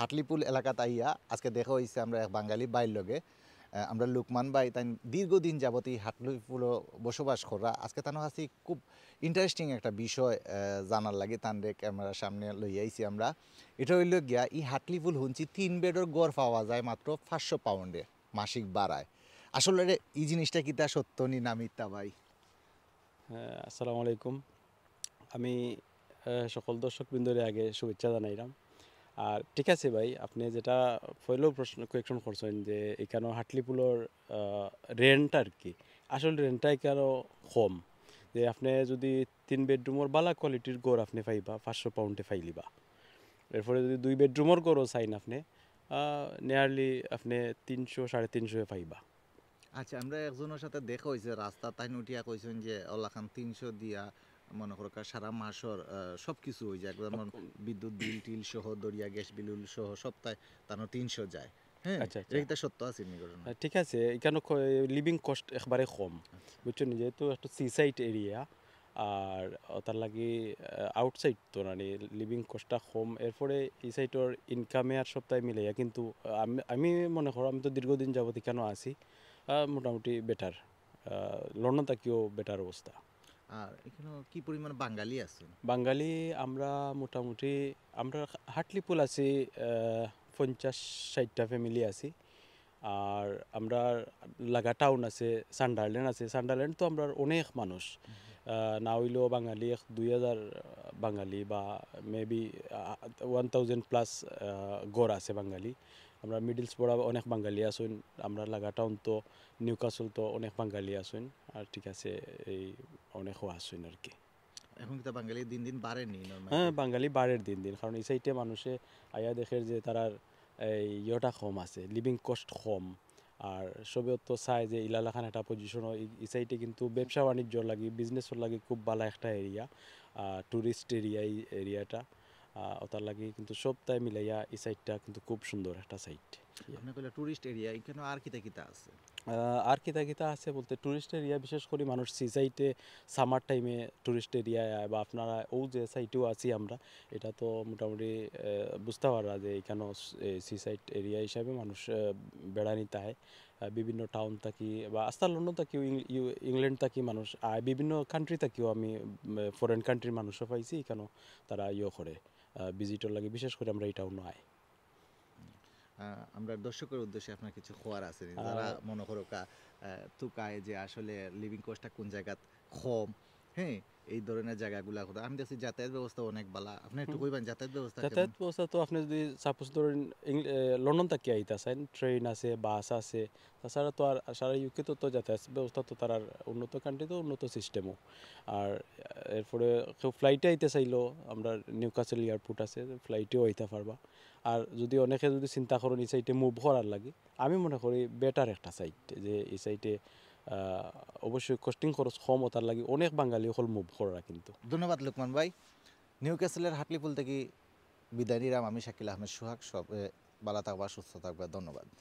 হাটলিপুল এলাকাত আইয়া আজকে দেখা হয়েছে আমরা এক বাঙালি বাইর লগে আমরা লুকমান বাই তাই দীর্ঘদিন যাবতই এই বসবাস করা আজকে তানো আছি খুব ইন্টারেস্টিং একটা বিষয় জানার লাগে তানরে ক্যামেরার সামনে লই আমরা এটা হইল গিয়া ই হাটলিপুল হুঁচি তিন বেডের গড় পাওয়া যায় মাত্র পাঁচশো পাউন্ডে মাসিক বাড়ায় আসলে এই জিনিসটা কি তা সত্য নি না মিথ্যা ভাই হ্যাঁ, আসসালামু আলাইকুম আমি সকল দর্শকবৃন্দরে আগে শুভেচ্ছা জানাইলাম আর ঠিক আছে ভাই আপনি যেটা পয়লো প্রশ্ন কোয়েকশন করছেন যে এখানে হাটলিপুলোর রেন্ট আর কি আসল রেন্টটা এখানেও কম যে আপনি যদি তিন বেডরুমের বালা কোয়ালিটির গড় আপনি পাইবা পাঁচশো পাউন্ডে ফাইলিবা এরপরে যদি দুই বেডরুমের গড়ও চাইন আপনি নিয়ারলি আপনি তিনশো সাড়ে তিনশো পাইবা আচ্ছা আমরা একজনের সাথে দেখা হয়েছে রাস্তা তাই নুটিয়া কইছেন যে ওলাখান তিনশো দিয়া মনে করো সারা মাসর সব কিছু হয়ে যায় যেমন বিদ্যুৎ বিল টিল সহ দরিয়া গ্যাস বিল সহ সপ্তাহে তানো তিনশো যায় হ্যাঁ? আচ্ছা, আচ্ছা। সত্য আছে ঠিক আছে এখানে লিভিং কস্ট একবারে কম আচ্ছা। বুঝছেন যেহেতু একটা সিসাইড এরিয়া আর তার লাগে আউটসাইড তো মানে লিভিং কস্টটা কম এরপরে এই সাইটর ইনকামে আর সপ্তাহে মিলাইয়া কিন্তু আমি আমি মনে করো আমি তো দীর্ঘদিন যাবতীয় কেন আছি মোটামুটি বেটার লন্ডন তাকিও বেটার অবস্থা আর এখানে কি পরিমাণ বাঙালি আছে বাঙালি আমরা মোটামুটি আমরা হাটলিপুল আছি পঞ্চাশ ষাটটা ফ্যামিলি আছি আর আমরা লাগা টাউন আছে সান্ডারল্যান্ড আছে সান্ডারল্যান্ড তো আমরা অনেক মানুষ না হইলেও বাঙালি এক দুই হাজার বাঙালি বা মেবি ওয়ান থাউজেন্ড প্লাস গড় আছে বাঙালি আমরা মিডিলস পড়া অনেক বাঙালি আসুন আমরা লাগা টাউন তো নিউকাসল তো অনেক বাঙালি আসুন আর ঠিক আছে এই অনেক হওয়া আর কি এখন কিন্তু বাঙালি দিন দিন বাড়েনি হ্যাঁ বাঙালি বাড়ের দিন দিন কারণ এই সাইডে মানুষে আয়া দেখে যে তারার এই ইয়েটা কম আছে লিভিং কস্ট কম আর সবে তো চায় যে ইলালাখান একটা পজিশন এই সাইডে কিন্তু ব্যবসা বাণিজ্যর লাগে বিজনেসের লাগে খুব ভালো একটা এরিয়া টুরিস্ট এরিয়া এই এরিয়াটা ওটার লাগে কিন্তু সব তাই মিলাইয়া এই সাইডটা কিন্তু খুব সুন্দর একটা সাইড এরিয়া আর কিতা কিতা আছে বলতে টুরিস্ট এরিয়া বিশেষ করে মানুষ সি সাইটে সামার টাইমে টুরিস্ট এরিয়ায় বা আপনারা ওই যে সাইটেও আছি আমরা এটা তো মোটামুটি বুঝতে পারা যে এখানেও সি সাইট এরিয়া হিসাবে মানুষ বেড়ানি তাই বিভিন্ন টাউন থাকি বা আস্তা লন্ডন থাকিও ইংল্যান্ড থাকি মানুষ আয় বিভিন্ন কান্ট্রি থাকিও আমি ফরেন কান্ট্রির মানুষও পাইছি এখানেও তারা ইয়ে করে ভিজিটর লাগে বিশেষ করে আমরা এই টাউনও আয় আমরা দর্শকের উদ্দেশ্যে আপনার কিছু খোয়ার আছে যারা মনে করো তুকায় যে আসলে লিভিং টা কোন জায়গাত কম হ্যাঁ এই ধরনের জায়গাগুলো কথা আমি দেখছি যাতায়াত ব্যবস্থা অনেক ভালো আপনি একটু কইবেন যাতায়াত ব্যবস্থা যাতায়াত ব্যবস্থা তো আপনি যদি সাপোজ ধরেন লন্ডন থেকে আইতে আসেন ট্রেন আছে বাস আছে তাছাড়া তো আর সারা ইউকে তো তো যাতায়াত ব্যবস্থা তো তার আর উন্নত কান্ট্রি তো উন্নত সিস্টেমও আর এরপরে কেউ ফ্লাইটে আইতে চাইলো আমরা কাসেল এয়ারপোর্ট আছে ফ্লাইটেও আইতে পারবা আর যদি অনেকে যদি চিন্তা করেন এই সাইটে মুভ করার লাগে আমি মনে করি বেটার একটা সাইট যে এই সাইটে অবশ্যই কষ্টিং খরচ কম তার লাগে অনেক বাঙালি হল মুভ করা কিন্তু ধন্যবাদ লুকমান ভাই নিউ ক্যাসেলের হাটলিপুল থেকে বিদায় নিলাম আমি শাকিল আহমেদ সোহাগ সব বালা থাকবা সুস্থ থাকবা ধন্যবাদ